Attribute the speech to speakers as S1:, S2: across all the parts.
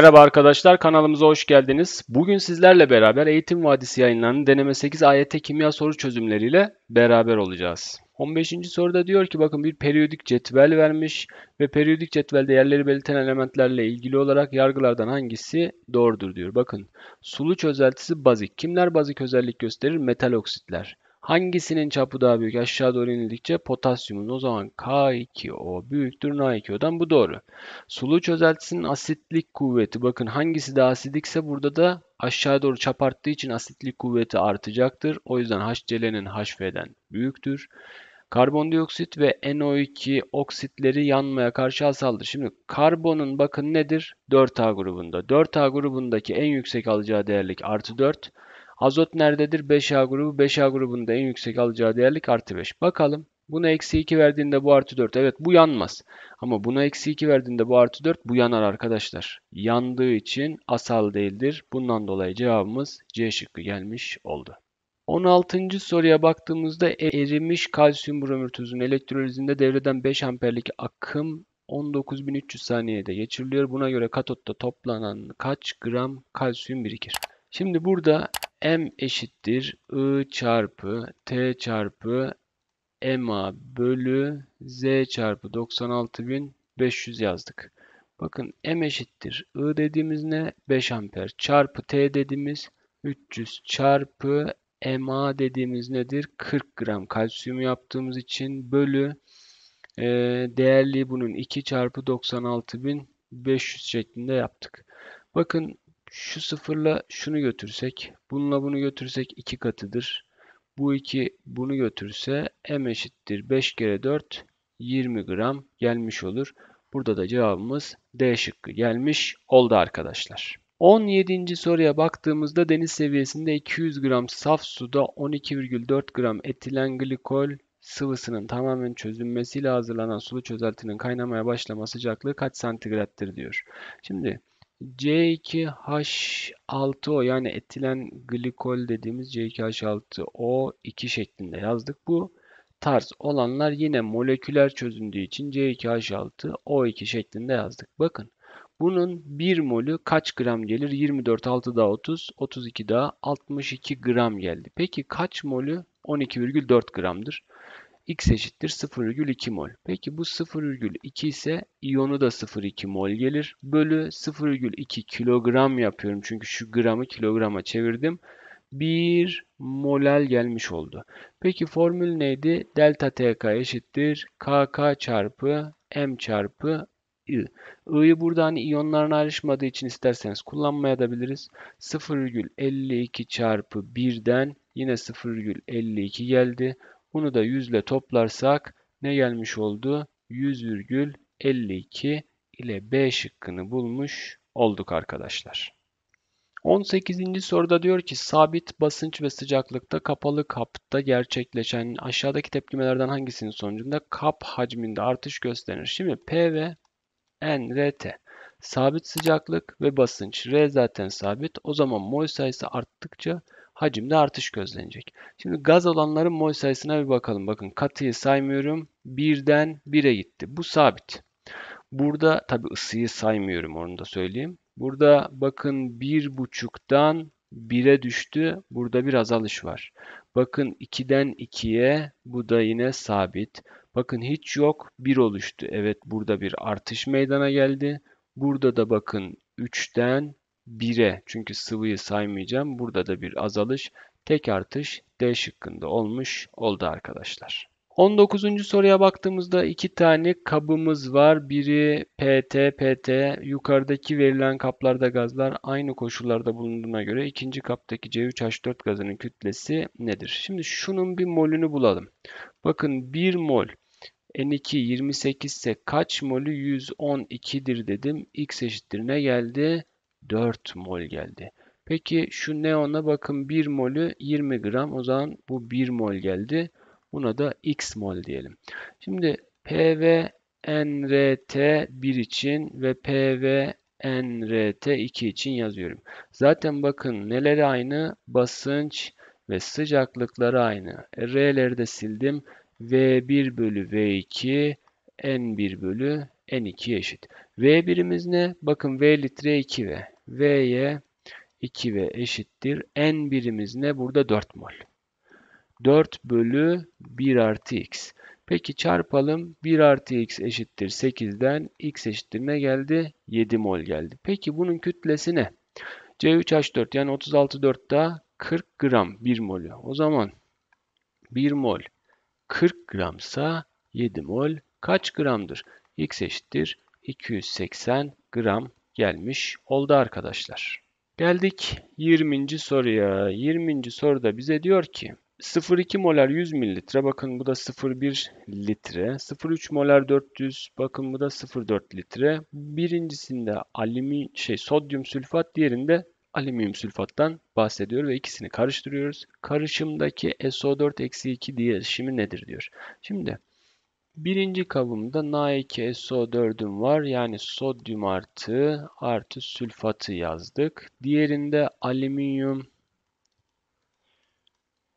S1: Merhaba arkadaşlar kanalımıza hoş geldiniz. Bugün sizlerle beraber Eğitim Vadisi yayınlarının deneme 8 AYT kimya soru çözümleriyle beraber olacağız. 15. soruda diyor ki bakın bir periyodik cetvel vermiş ve periyodik cetvelde yerleri belirten elementlerle ilgili olarak yargılardan hangisi doğrudur diyor. Bakın sulu çözeltisi bazik. Kimler bazik özellik gösterir? Metal oksitler. Hangisinin çapı daha büyük? Aşağı doğru inildikçe potasyumun o zaman K2O büyüktür n 2 odan bu doğru. Sulu çözeltisinin asitlik kuvveti bakın hangisi daha asidikse burada da aşağı doğru çap arttığı için asitlik kuvveti artacaktır. O yüzden HCl'nin HF'den büyüktür. Karbondioksit ve NO2 oksitleri yanmaya karşı asaldır. Şimdi karbonun bakın nedir? 4A grubunda. 4A grubundaki en yüksek alacağı değerlik artı 4. Azot nerededir? 5A grubu. 5A grubunda en yüksek alacağı değerlik artı 5. Bakalım. Buna eksi 2 verdiğinde bu artı 4. Evet bu yanmaz. Ama buna eksi 2 verdiğinde bu artı 4 bu yanar arkadaşlar. Yandığı için asal değildir. Bundan dolayı cevabımız C şıkkı gelmiş oldu. 16. soruya baktığımızda erimiş kalsiyum bromür tuzun elektrolizinde devreden 5 amperlik akım 19.300 saniyede geçiriliyor. Buna göre katotta toplanan kaç gram kalsiyum birikir? Şimdi burada m eşittir i çarpı t çarpı ma bölü z çarpı 96.500 yazdık. Bakın m eşittir i dediğimiz ne? 5 amper çarpı t dediğimiz 300 çarpı ma dediğimiz nedir? 40 gram kalsiyum yaptığımız için bölü e, değerli bunun 2 çarpı 96.500 şeklinde yaptık. Bakın şu sıfırla şunu götürsek, bununla bunu götürsek 2 katıdır. Bu 2 bunu götürse m eşittir 5 kere 4 20 gram gelmiş olur. Burada da cevabımız D şıkkı gelmiş oldu arkadaşlar. 17. soruya baktığımızda deniz seviyesinde 200 gram saf suda 12,4 gram etilen glikol sıvısının tamamen çözünmesiyle hazırlanan sulu çözeltinin kaynamaya başlama sıcaklığı kaç santigrattır diyor. Şimdi C2H6O yani etilen glikol dediğimiz C2H6O 2 şeklinde yazdık. Bu tarz olanlar yine moleküler çözündüğü için C2H6O2 şeklinde yazdık. Bakın bunun 1 molü kaç gram gelir? 24, 6 daha 30, 32 daha 62 gram geldi. Peki kaç molü? 12,4 gramdır. X eşittir 0,2 mol. Peki bu 0,2 ise iyonu da 0,2 mol gelir. Bölü 0,2 kilogram yapıyorum. Çünkü şu gramı kilograma çevirdim. 1 molal gelmiş oldu. Peki formül neydi? Delta TK eşittir KK çarpı M çarpı I. I'yi burada hani iyonların ayrışmadığı için isterseniz kullanmaya da biliriz. 0,52 çarpı 1'den yine 0,52 geldi. Bunu da 100 ile toplarsak ne gelmiş oldu? 100,52 ile B şıkkını bulmuş olduk arkadaşlar. 18. soruda diyor ki sabit basınç ve sıcaklıkta kapalı kapta gerçekleşen aşağıdaki tepkimelerden hangisinin sonucunda kap hacminde artış gösterir? Şimdi P ve N, RT sabit sıcaklık ve basınç. R zaten sabit. O zaman mol sayısı arttıkça hacimde artış gözlenecek. Şimdi gaz olanların mol sayısına bir bakalım. Bakın katıyı saymıyorum. 1'den 1'e gitti. Bu sabit. Burada tabi ısıyı saymıyorum onu da söyleyeyim. Burada bakın 1.5'dan 1'e düştü. Burada bir azalış var. Bakın 2'den 2'ye bu da yine sabit. Bakın hiç yok 1 oluştu. Evet burada bir artış meydana geldi. Burada da bakın 3'ten 1'e çünkü sıvıyı saymayacağım. Burada da bir azalış. Tek artış D şıkkında olmuş oldu arkadaşlar. 19. soruya baktığımızda iki tane kabımız var. Biri PT, PT. Yukarıdaki verilen kaplarda gazlar aynı koşullarda bulunduğuna göre ikinci kaptaki C3H4 gazının kütlesi nedir? Şimdi şunun bir molünü bulalım. Bakın 1 mol N2 28 ise kaç molü 112'dir dedim. X eşittir ne geldi. 4 mol geldi. Peki şu neona bakın 1 molü 20 gram. O zaman bu 1 mol geldi. Buna da x mol diyelim. Şimdi PVNRT 1 için ve PVNRT 2 için yazıyorum. Zaten bakın neler aynı? Basınç ve sıcaklıkları aynı. E, R'leri de sildim. V1 bölü V2 N1 bölü N2'ye eşit. v birimiz ne? Bakın V litre 2V. V'ye 2V eşittir. N birimiz ne? Burada 4 mol. 4 bölü 1 artı x. Peki çarpalım. 1 artı x eşittir 8'den x eşittir ne geldi? 7 mol geldi. Peki bunun kütlesi ne? C3H4 yani 36 4 daha 40 gram 1 molü. O zaman 1 mol 40 gramsa 7 mol kaç gramdır? x eşittir 280 gram gelmiş oldu arkadaşlar. Geldik 20. soruya. 20. soruda bize diyor ki 0,2 molar 100 mililitre. Bakın bu da 0,1 litre. 0,3 molar 400. Bakın bu da 0,4 litre. Birincisinde alümi, şey, sodyum sülfat, diğerinde alüminyum sülfattan bahsediyor ve ikisini karıştırıyoruz. Karışımdaki SO4-2 diye değişimi nedir diyor. Şimdi Birinci kabımda Na2SO4'üm var. Yani sodyum artı artı sülfatı yazdık. Diğerinde alüminyum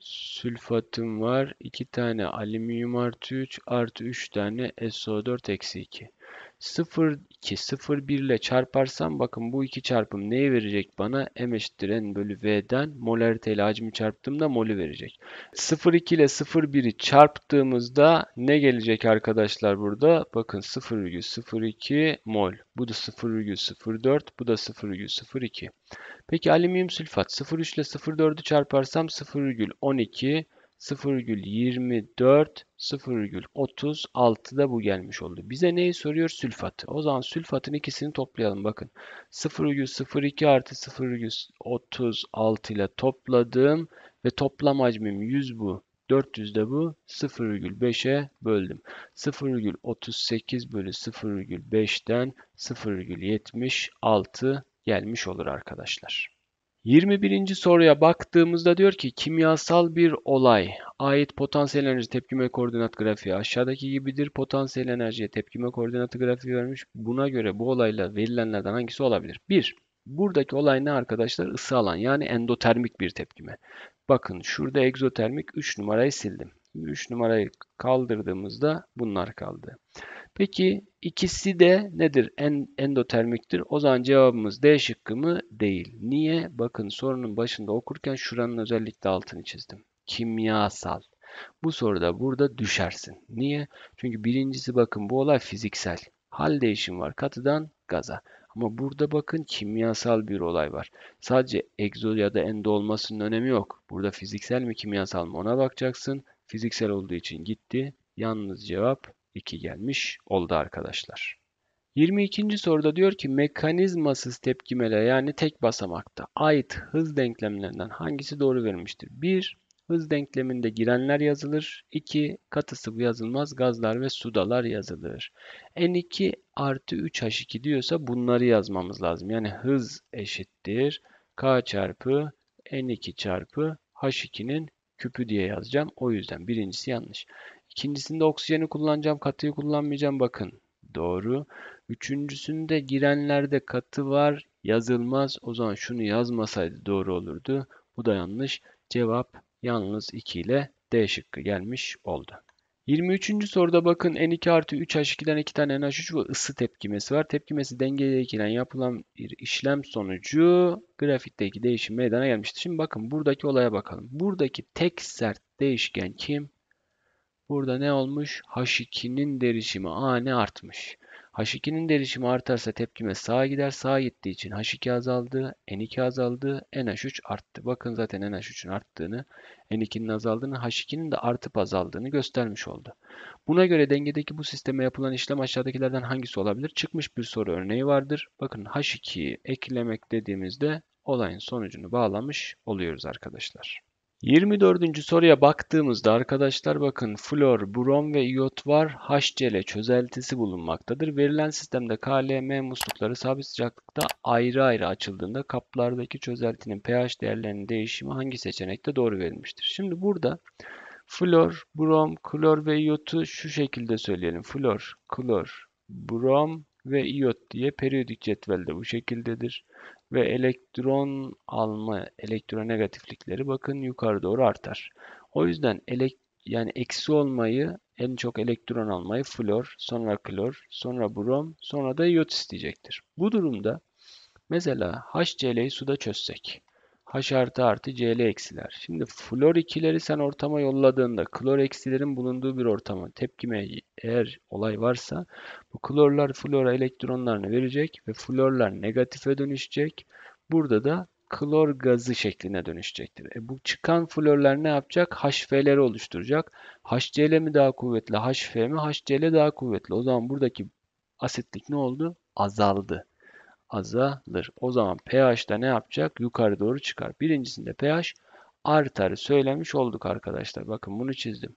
S1: sülfatım var. 2 tane alüminyum artı 3 artı 3 tane SO4 eksi 2. 0,2,0,1 ile çarparsam bakın bu iki çarpım neyi verecek bana? M eşittir N bölü V'den molarite ile hacmi çarptığımda molü verecek. 0,2 ile 0,1'i çarptığımızda ne gelecek arkadaşlar burada? Bakın 0,02 mol. Bu da 0,04. Bu da 0,02. Peki alüminyum sülfat 0,3 ile 0,4'ü çarparsam 0,12 0,24 0,36 da bu gelmiş oldu. Bize neyi soruyor? Sülfatı. O zaman sülfatın ikisini toplayalım. Bakın 0,02 artı 0,36 ile topladım ve toplam hacmim 100 bu. 400 de bu 0,5'e böldüm. 0,38 bölü 0,5'ten 0,76 gelmiş olur arkadaşlar. 21. soruya baktığımızda diyor ki kimyasal bir olay ait potansiyel enerji tepkime koordinat grafiği aşağıdaki gibidir. Potansiyel enerjiye tepkime koordinatı grafiği vermiş. Buna göre bu olayla verilenlerden hangisi olabilir? 1. Buradaki olay ne arkadaşlar? Isı alan yani endotermik bir tepkime. Bakın şurada egzotermik 3 numarayı sildim. 3 numarayı kaldırdığımızda bunlar kaldı. Peki ikisi de nedir? En, endotermiktir. O zaman cevabımız D şıkkı mı? Değil. Niye? Bakın sorunun başında okurken şuranın özellikle altını çizdim. Kimyasal. Bu soruda burada düşersin. Niye? Çünkü birincisi bakın bu olay fiziksel. Hal değişim var katıdan gaza. Ama burada bakın kimyasal bir olay var. Sadece egzo ya da endo olmasının önemi yok. Burada fiziksel mi kimyasal mı ona bakacaksın. Fiziksel olduğu için gitti. Yalnız cevap 2 gelmiş oldu arkadaşlar. 22. soruda diyor ki mekanizmasız tepkimeler yani tek basamakta ait hız denklemlerinden hangisi doğru verilmiştir? 1. Hız denkleminde girenler yazılır. 2. Katı sıvı yazılmaz. Gazlar ve sudalar yazılır. N2 artı 3H2 diyorsa bunları yazmamız lazım. Yani hız eşittir. K çarpı N2 çarpı H2'nin küpü diye yazacağım. O yüzden birincisi yanlış. İkincisinde oksijeni kullanacağım. Katıyı kullanmayacağım. Bakın. Doğru. Üçüncüsünde girenlerde katı var. Yazılmaz. O zaman şunu yazmasaydı doğru olurdu. Bu da yanlış. Cevap yalnız 2 ile D şıkkı gelmiş oldu. 23. soruda bakın N2 artı 3H2'den 2 tane NH3 ve ısı tepkimesi var. Tepkimesi dengeleyken yapılan bir işlem sonucu grafikteki değişim meydana gelmiştir. Şimdi bakın buradaki olaya bakalım. Buradaki tek sert değişken kim? Burada ne olmuş? H2'nin derişimi ani artmış. H2'nin derişimi artarsa tepkime sağa gider. Sağa gittiği için H2 azaldı. N2 azaldı. NH3 arttı. Bakın zaten NH3'ün arttığını, N2'nin azaldığını, H2'nin de artıp azaldığını göstermiş oldu. Buna göre dengedeki bu sisteme yapılan işlem aşağıdakilerden hangisi olabilir? Çıkmış bir soru örneği vardır. Bakın H2'yi eklemek dediğimizde olayın sonucunu bağlamış oluyoruz arkadaşlar. 24. soruya baktığımızda arkadaşlar bakın flor, brom ve iot var. HCl çözeltisi bulunmaktadır. Verilen sistemde KLM muslukları sabit sıcaklıkta ayrı ayrı açıldığında kaplardaki çözeltinin pH değerlerinin değişimi hangi seçenekte doğru verilmiştir? Şimdi burada flor, brom, klor ve iotu şu şekilde söyleyelim. Flor, klor, brom ve iot diye periyodik cetvelde bu şekildedir ve elektron alma elektronegatiflikleri bakın yukarı doğru artar. O yüzden elek yani eksi olmayı en çok elektron almayı flor, sonra klor, sonra brom, sonra da iot isteyecektir. Bu durumda mesela HCl'yi suda çözsek H artı artı Cl eksiler. Şimdi flor ikileri sen ortama yolladığında klor eksilerin bulunduğu bir ortama tepkime eğer olay varsa bu klorlar flora elektronlarını verecek ve florlar negatife dönüşecek. Burada da klor gazı şekline dönüşecektir. E bu çıkan florlar ne yapacak? HF'leri oluşturacak. HCl mi daha kuvvetli? HF mi? HCl daha kuvvetli. O zaman buradaki asitlik ne oldu? Azaldı azalır. O zaman pH'da ne yapacak? Yukarı doğru çıkar. Birincisinde pH artar söylemiş olduk arkadaşlar. Bakın bunu çizdim.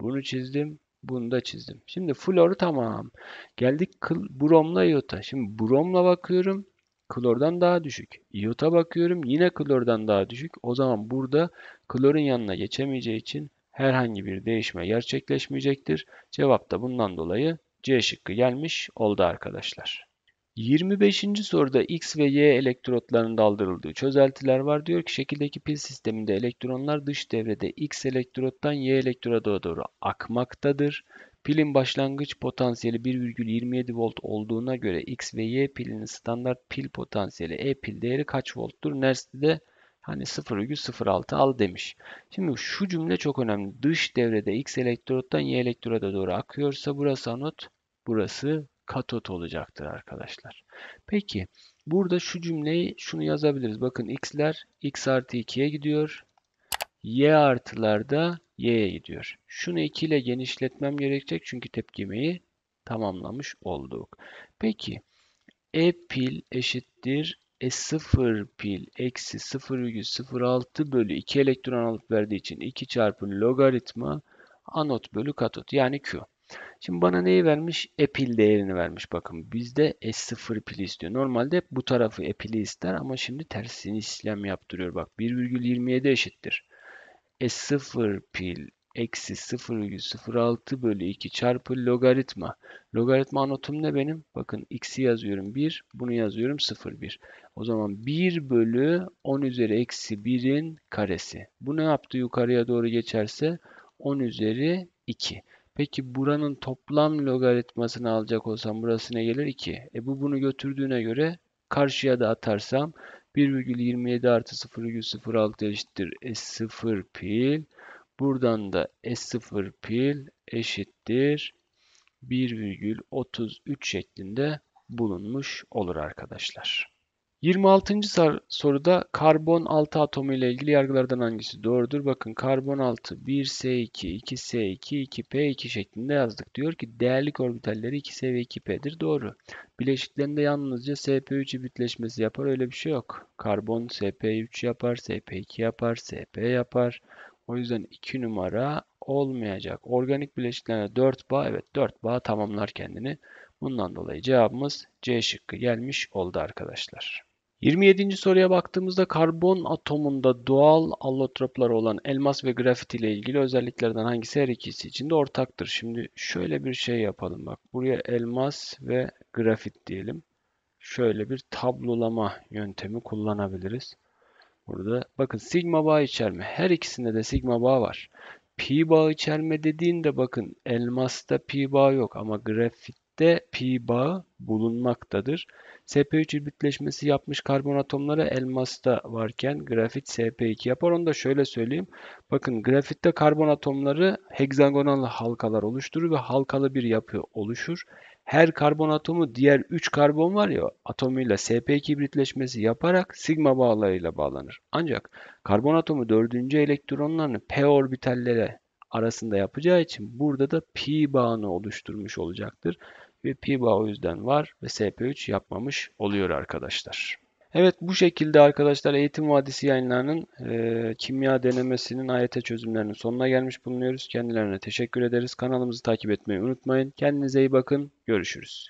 S1: Bunu çizdim. Bunu da çizdim. Şimdi floru tamam. Geldik bromla iota. Şimdi bromla bakıyorum. Klordan daha düşük. İyota bakıyorum. Yine klordan daha düşük. O zaman burada klorun yanına geçemeyeceği için herhangi bir değişme gerçekleşmeyecektir. Cevap da bundan dolayı C şıkkı gelmiş oldu arkadaşlar. 25. soruda X ve Y elektrotlarında aldırıldığı çözeltiler var. Diyor ki şekildeki pil sisteminde elektronlar dış devrede X elektrottan Y elektroda doğru akmaktadır. Pilin başlangıç potansiyeli 1,27 volt olduğuna göre X ve Y pilinin standart pil potansiyeli E pil değeri kaç volttur? Nernst'te de hani 0,06 al demiş. Şimdi şu cümle çok önemli. Dış devrede X elektrottan Y elektroda doğru akıyorsa burası anot, burası katot olacaktır arkadaşlar. Peki burada şu cümleyi şunu yazabiliriz. Bakın x'ler x artı 2'ye gidiyor. y artılar da y'ye gidiyor. Şunu 2 ile genişletmem gerekecek çünkü tepkimeyi tamamlamış olduk. Peki e pil eşittir e0 pil eksi 0,06 bölü 2 elektron alıp verdiği için 2 çarpı logaritma anot bölü katot yani Q. Şimdi bana neyi vermiş? Epil değerini vermiş. Bakın bizde S0 epili istiyor. Normalde bu tarafı epili e ister ama şimdi tersini işlem yaptırıyor. Bak 1,27 eşittir. S0 pil eksi 0,06 bölü 2 çarpı logaritma. Logaritma anotum ne benim? Bakın x'i yazıyorum 1, bunu yazıyorum 0,1. O zaman 1 bölü 10 üzeri eksi 1'in karesi. Bu ne yaptı yukarıya doğru geçerse? 10 üzeri 2. Peki buranın toplam logaritmasını alacak olsam burası ne gelir? 2. E bu bunu götürdüğüne göre karşıya da atarsam 1,27 artı 0,06 eşittir e, S0 pil. Buradan da e, S0 pil eşittir 1,33 şeklinde bulunmuş olur arkadaşlar. 26. soruda karbon 6 atomu ile ilgili yargılardan hangisi doğrudur? Bakın karbon 6 1S2, 2S2, 2P2 şeklinde yazdık. Diyor ki değerlik orbitalleri 2S ve 2P'dir. Doğru. Bileşiklerinde yalnızca SP3 bitleşmesi yapar. Öyle bir şey yok. Karbon SP3 yapar, SP2 yapar, SP yapar. O yüzden 2 numara olmayacak. Organik bileşiklerde 4 bağ. Evet 4 bağ tamamlar kendini. Bundan dolayı cevabımız C şıkkı gelmiş oldu arkadaşlar. 27. soruya baktığımızda karbon atomunda doğal allotropları olan elmas ve grafit ile ilgili özelliklerden hangisi her ikisi için de ortaktır? Şimdi şöyle bir şey yapalım bak. Buraya elmas ve grafit diyelim. Şöyle bir tablolama yöntemi kullanabiliriz. Burada bakın sigma bağ içerme. Her ikisinde de sigma bağ var. Pi bağ içerme dediğinde bakın elmasta pi bağ yok ama grafit de pi bağı bulunmaktadır. SP3 irbitleşmesi yapmış karbon atomları elmasta varken grafit SP2 yapar. Onu da şöyle söyleyeyim. Bakın grafitte karbon atomları hegzagonal halkalar oluşturur ve halkalı bir yapı oluşur. Her karbon atomu diğer 3 karbon var ya atomuyla SP2 hibritleşmesi yaparak sigma bağlarıyla bağlanır. Ancak karbon atomu 4. elektronlarını p orbitallere arasında yapacağı için burada da pi bağını oluşturmuş olacaktır ve piba o yüzden var ve SP3 yapmamış oluyor arkadaşlar. Evet bu şekilde arkadaşlar Eğitim Vadisi yayınlarının e, kimya denemesinin AYT çözümlerinin sonuna gelmiş bulunuyoruz. Kendilerine teşekkür ederiz. Kanalımızı takip etmeyi unutmayın. Kendinize iyi bakın. Görüşürüz.